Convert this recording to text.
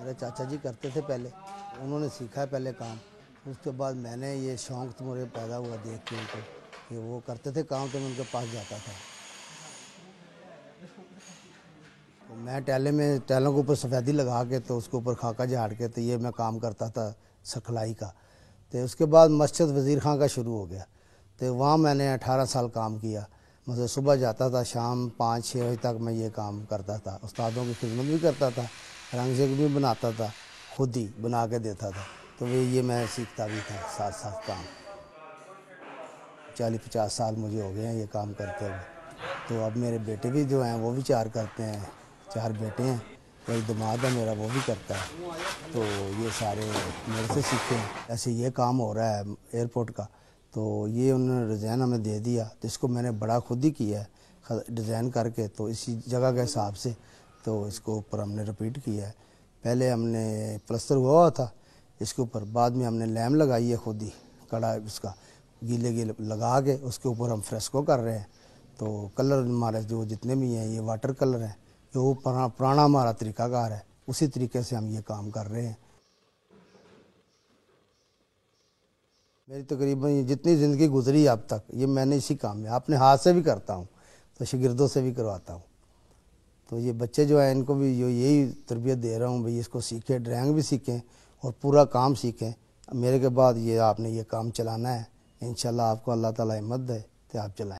मेरे चाचा जी करते थे पहले उन्होंने सीखा है पहले काम उसके बाद मैंने ये शौक तो मुझे पैदा हुआ देख के उनको कि वो करते थे काम तो मैं उनके पास जाता था तो मैं टैले में टैलों के ऊपर सफ़ेदी लगा के तो उसके ऊपर खाका झाड़ के तो ये मैं काम करता था सखलाई का तो उसके बाद मस्जिद वज़ीर खां का शुरू हो गया तो वहाँ मैंने अठारह साल काम किया मतलब सुबह जाता था शाम पाँच छः बजे तक मैं ये काम करता था उस्तादों की खिदमत भी करता था रंग से भी बनाता था खुद ही बना के देता था तो वे ये मैं सीखता भी था साथ साथ काम चालीस पचास साल मुझे हो गए हैं ये काम करते हुए तो अब मेरे बेटे भी जो हैं वो भी चार करते हैं चार बेटे हैं मेरी दिमाग है मेरा वो भी करता है तो ये सारे मेरे से सीखे हैं ऐसे ये काम हो रहा है एयरपोर्ट का तो ये उन्होंने डिज़ाइन हमें दे दिया जिसको मैंने बड़ा खुद ही किया है डिज़ाइन करके तो इसी जगह के हिसाब से तो इसको ऊपर हमने रिपीट किया है पहले हमने प्लस्तर हुआ हुआ था इसके ऊपर बाद में हमने लैम लगाई है खुद ही कड़ा इसका गीले गीले लगा के उसके ऊपर हम फ्रेस्को कर रहे हैं तो कलर हमारे जो जितने भी हैं ये वाटर कलर हैं जो पुराना पुराना हमारा तरीकाकार है उसी तरीके से हम ये काम कर रहे हैं मेरी तकरीबन जितनी ज़िंदगी गुजरी अब तक ये मैंने इसी काम में अपने हाथ से भी करता हूँ तो शिगिर्दों से भी करवाता हूँ तो ये बच्चे जो है इनको भी जो यही तरबियत दे रहा हूँ भाई इसको सीखें ड्राइंग भी सीखें और पूरा काम सीखें मेरे के बाद ये आपने ये काम चलाना है इन आपको अल्लाह ताला हिम्मत दे तो आप चलाएँ